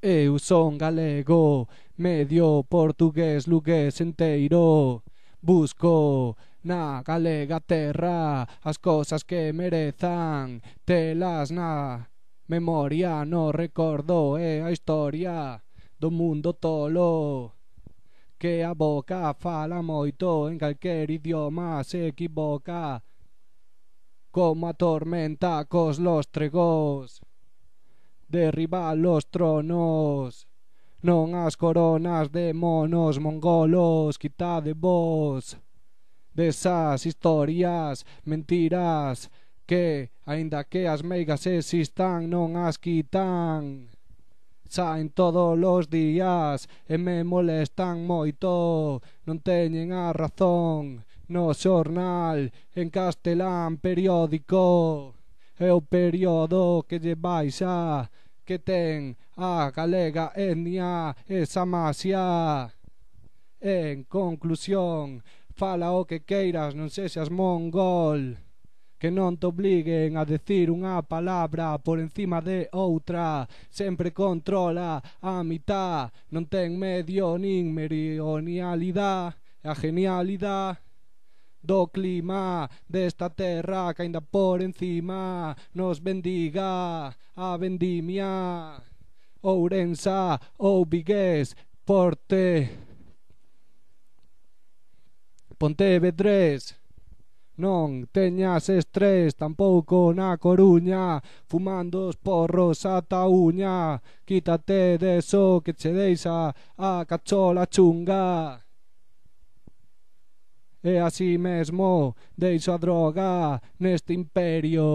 Eu son galego, medio portugués, lugués enteiro. Busco na galega terra as cousas que merezan, telas na memoria, no recordo e a historia do mundo tolo que a boca fala moito en calquer idioma se equivoca como a tormenta cos tregos derriba los tronos Non as coronas de monos mongolos Quitade vos Desas historias mentiras Que, aínda que as meigas existan Non as quitan Saen todos os días e me molestan moito Non teñen a razón no xornal En castelán periódico É o periodo que lle baixa que ten a galega etnia esa masia. En conclusión, fala o que queiras, non se sexas mongol que non te obliguen a decir unha palabra por encima de outra sempre controla a mitad non ten medio nin merionialidade, a genialidade do clima desta terra que ainda por encima nos bendiga a vendimia Ourensa ou Vigués Porte Pontevedrés Non teñas estrés tampouco na Coruña Fumando os porros ata uña Quítate de so que che deixa a cachola chunga E así mesmo deixa a droga neste imperio